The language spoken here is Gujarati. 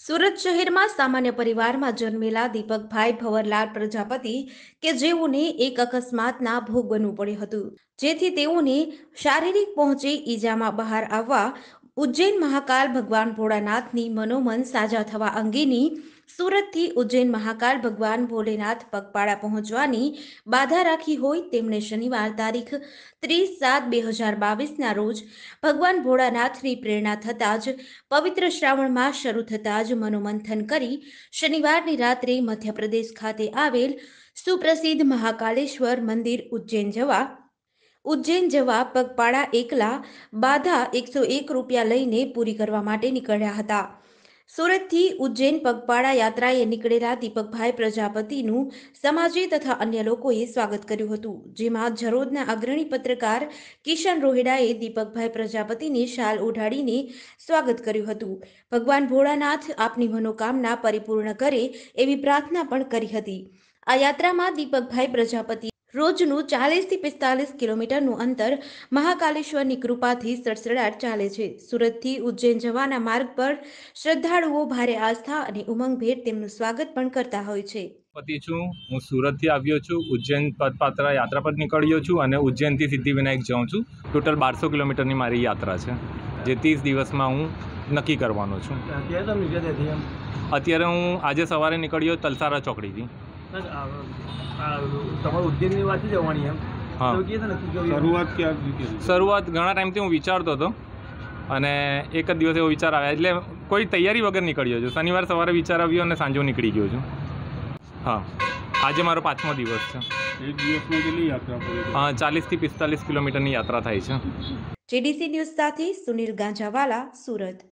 સુરત શહેરમાં સામાન્ય પરિવારમાં જન્મેલા દીપકભાઈ ભવરલાલ પ્રજાપતિ કે જેઓને એક અકસ્માતના ભોગ બનવું પડ્યું હતું જેથી તેઓને શારીરિક પહોંચી ઈજામાં બહાર આવવા ઉજ્જૈન મહાકાલ ભગવાન ભોળાનાથની મનોમન સાજા થવા અંગેની સુરતથી ઉજ્જૈન મહાકાલ ભગવાન ભોલેનાથ પગપાળા પહોંચવાની બાધા રાખી હોય તેમણે શનિવાર તારીખ ત્રીસ સાત બે હજાર બાવીસના રોજ ભગવાન ભોળાનાથની પ્રેરણા થતાં જ પવિત્ર શ્રાવણમાં શરૂ થતાં જ મનોમંથન કરી શનિવારની રાત્રે મધ્યપ્રદેશ ખાતે આવેલ સુપ્રસિદ્ધ મહાકાલેશ્વર મંદિર ઉજ્જૈન જવા ઉજ્જૈન જવા પગપાળા એકલા બાધા એકસો એક રૂપિયા લઈને પૂરી કરવા માટે નીકળ્યા હતા સુરતથી ઉજ્જૈન પગપાળા યાત્રાએ નીકળેલા દીપકભાઈ પ્રજાપતિનું સમાજે તથા અન્ય લોકોએ સ્વાગત કર્યું હતું જેમાં જરોદના અગ્રણી પત્રકાર કિશન રોહિડાએ દીપકભાઈ પ્રજાપતિની શાલ ઉઢાડીને સ્વાગત કર્યું હતું ભગવાન ભોળાનાથ આપની મનોકામના પરિપૂર્ણ કરે એવી પ્રાર્થના પણ કરી હતી આ યાત્રામાં દીપકભાઈ પ્રજાપતિ રોજનું ચાલીસથી પિસ્તાલીસ કિલોમીટરનું અંતર મહાકાલેશ્વરની કૃપાથી સડસડાટ ચાલે છે સુરતથી ઉજ્જૈન જવાના માર્ગ પર શ્રદ્ધાળુઓ ભારે આસ્થા અને ઉમંગભેર તેમનું સ્વાગત પણ કરતા હોય છે પતિ છું હું સુરતથી આવ્યો છું ઉજ્જૈન પદપાત્ર યાત્રા પર નીકળ્યો છું અને ઉજ્જૈનથી સિદ્ધિવિનાયક જાઉં છું ટોટલ બારસો કિલોમીટરની મારી યાત્રા છે જે ત્રીસ દિવસમાં હું નક્કી કરવાનો છું અત્યારે હું આજે સવારે નીકળ્યો તલસારા ચોકડીથી શરૂઆત ઘણા ટાઈમથી હું વિચારતો હતો અને એક જ દિવસ એવો વિચાર આવ્યા એટલે કોઈ તૈયારી વગર નીકળ્યો છું શનિવાર સવારે વિચાર આવ્યો અને સાંજે નીકળી ગયો છું હા આજે મારો પાંચમો દિવસ છે ચાલીસથી પિસ્તાલીસ કિલોમીટરની યાત્રા થાય છે જીડીસી ન્યૂઝ સાથે સુનિલ ગાંજાવાલા સુરત